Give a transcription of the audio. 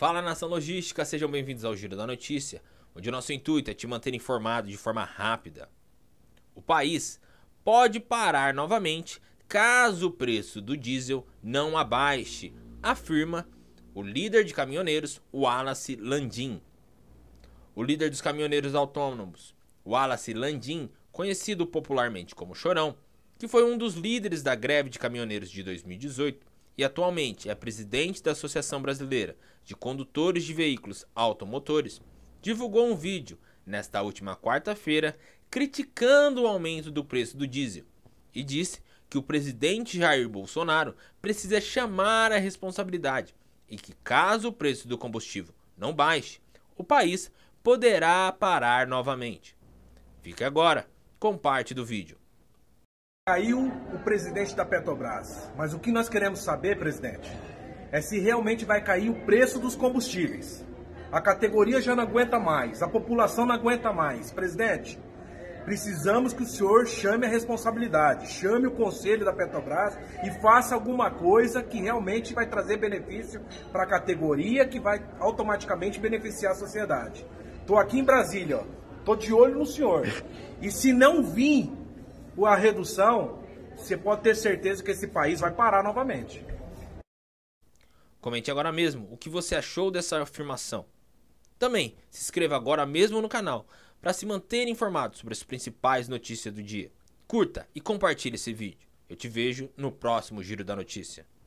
Fala Nação Logística, sejam bem-vindos ao Giro da Notícia, onde o nosso intuito é te manter informado de forma rápida. O país pode parar novamente caso o preço do diesel não abaixe, afirma o líder de caminhoneiros, Wallace Landim. O líder dos caminhoneiros autônomos, Wallace Landim, conhecido popularmente como Chorão, que foi um dos líderes da greve de caminhoneiros de 2018, e atualmente é presidente da Associação Brasileira de Condutores de Veículos Automotores, divulgou um vídeo nesta última quarta-feira criticando o aumento do preço do diesel e disse que o presidente Jair Bolsonaro precisa chamar a responsabilidade e que, caso o preço do combustível não baixe, o país poderá parar novamente. Fique agora com parte do vídeo. Caiu o presidente da Petrobras, mas o que nós queremos saber, presidente, é se realmente vai cair o preço dos combustíveis. A categoria já não aguenta mais, a população não aguenta mais. Presidente, precisamos que o senhor chame a responsabilidade, chame o conselho da Petrobras e faça alguma coisa que realmente vai trazer benefício para a categoria, que vai automaticamente beneficiar a sociedade. Estou aqui em Brasília, estou de olho no senhor. E se não vir com a redução, você pode ter certeza que esse país vai parar novamente. Comente agora mesmo o que você achou dessa afirmação. Também se inscreva agora mesmo no canal para se manter informado sobre as principais notícias do dia. Curta e compartilhe esse vídeo. Eu te vejo no próximo Giro da Notícia.